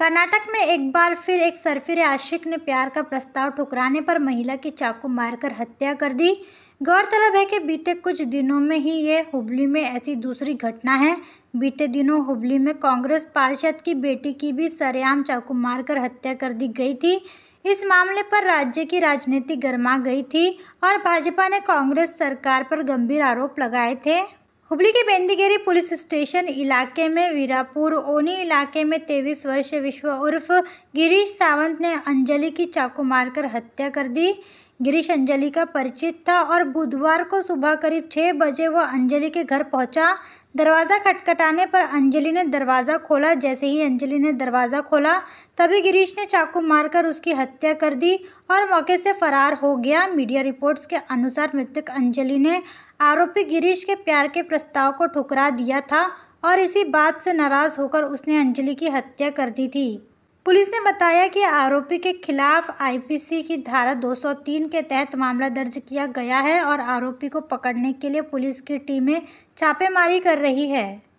कर्नाटक में एक बार फिर एक सरफिर आशिक ने प्यार का प्रस्ताव ठुकराने पर महिला की चाकू मारकर हत्या कर दी गौरतलब है कि बीते कुछ दिनों में ही ये हुबली में ऐसी दूसरी घटना है बीते दिनों हुबली में कांग्रेस पार्षद की बेटी की भी सरेआम चाकू मारकर हत्या कर दी गई थी इस मामले पर राज्य की राजनीति गर्मा गई थी और भाजपा ने कांग्रेस सरकार पर गंभीर आरोप लगाए थे हुबली के बेंदीगेरी पुलिस स्टेशन इलाके में वीरापुर ओनी इलाके में तेईस वर्षीय विश्व उर्फ गिरीश सावंत ने अंजलि की चाकू मारकर हत्या कर दी गिरीश अंजलि का परिचित था और बुधवार को सुबह करीब छः बजे वह अंजलि के घर पहुंचा दरवाज़ा खटखटाने पर अंजलि ने दरवाज़ा खोला जैसे ही अंजलि ने दरवाज़ा खोला तभी गिरीश ने चाकू मारकर उसकी हत्या कर दी और मौके से फरार हो गया मीडिया रिपोर्ट्स के अनुसार मृतक अंजलि ने आरोपी गिरीश के प्यार के प्रस्ताव को ठुकरा दिया था और इसी बात से नाराज़ होकर उसने अंजलि की हत्या कर दी थी पुलिस ने बताया कि आरोपी के खिलाफ आईपीसी की धारा 203 के तहत मामला दर्ज किया गया है और आरोपी को पकड़ने के लिए पुलिस की टीमें छापेमारी कर रही है